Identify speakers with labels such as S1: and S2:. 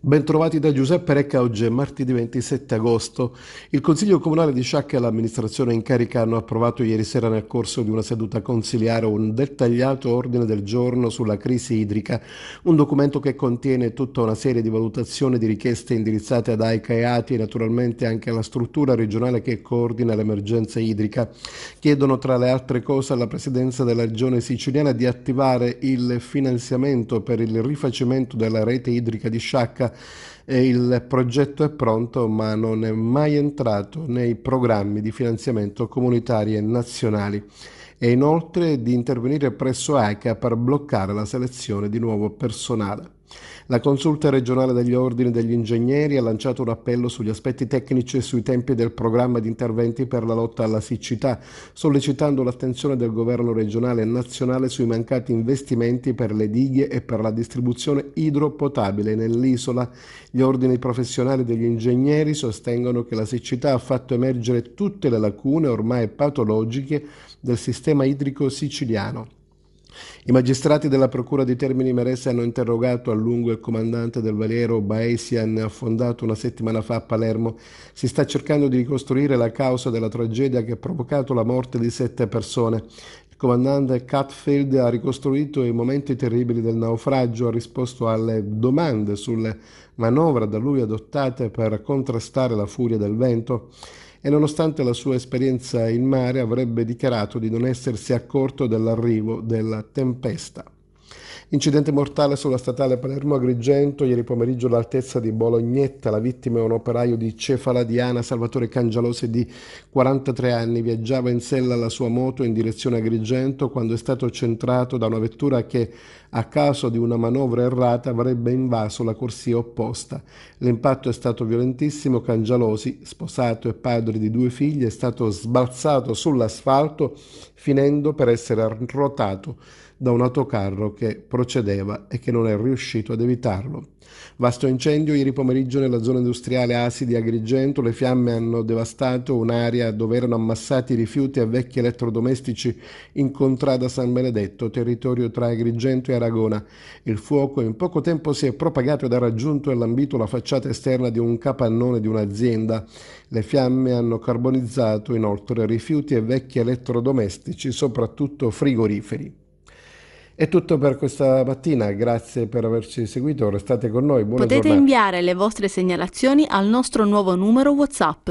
S1: Bentrovati da Giuseppe Recca, oggi è martedì 27 agosto. Il Consiglio Comunale di Sciacca e l'amministrazione in carica hanno approvato ieri sera nel corso di una seduta consiliare un dettagliato ordine del giorno sulla crisi idrica, un documento che contiene tutta una serie di valutazioni e di richieste indirizzate ad AICA e ATI e naturalmente anche alla struttura regionale che coordina l'emergenza idrica. Chiedono tra le altre cose alla Presidenza della Regione siciliana di attivare il finanziamento per il rifacimento della rete idrica di Sciacca e il progetto è pronto ma non è mai entrato nei programmi di finanziamento comunitari e nazionali e inoltre di intervenire presso AICA per bloccare la selezione di nuovo personale. La consulta regionale degli ordini degli ingegneri ha lanciato un appello sugli aspetti tecnici e sui tempi del programma di interventi per la lotta alla siccità, sollecitando l'attenzione del governo regionale e nazionale sui mancati investimenti per le dighe e per la distribuzione idropotabile nell'isola. Gli ordini professionali degli ingegneri sostengono che la siccità ha fatto emergere tutte le lacune ormai patologiche del sistema idrico siciliano i magistrati della Procura di Termini Merese hanno interrogato a lungo il comandante del Valero Baesian, affondato una settimana fa a Palermo. Si sta cercando di ricostruire la causa della tragedia che ha provocato la morte di sette persone. Il comandante Catfield ha ricostruito i momenti terribili del naufragio, ha risposto alle domande sulle manovre da lui adottate per contrastare la furia del vento e nonostante la sua esperienza in mare avrebbe dichiarato di non essersi accorto dell'arrivo della tempesta. Incidente mortale sulla statale Palermo-Agrigento, ieri pomeriggio all'altezza di Bolognetta. La vittima è un operaio di Cefaladiana, Salvatore Cangialose, di 43 anni. Viaggiava in sella alla sua moto in direzione Agrigento quando è stato centrato da una vettura che, a caso di una manovra errata, avrebbe invaso la corsia opposta. L'impatto è stato violentissimo. Cangialosi, sposato e padre di due figli, è stato sbalzato sull'asfalto, finendo per essere arrotato da un autocarro che procedeva e che non è riuscito ad evitarlo. Vasto incendio ieri pomeriggio nella zona industriale Asi di Agrigento, le fiamme hanno devastato un'area dove erano ammassati rifiuti e vecchi elettrodomestici in contrada San Benedetto, territorio tra Agrigento e Aragona. Il fuoco in poco tempo si è propagato ed ha raggiunto e lambito la facciata esterna di un capannone di un'azienda. Le fiamme hanno carbonizzato inoltre rifiuti e vecchi elettrodomestici, soprattutto frigoriferi. È tutto per questa mattina, grazie per averci seguito, restate con noi, buona Potete giornata. inviare le vostre segnalazioni al nostro nuovo numero WhatsApp.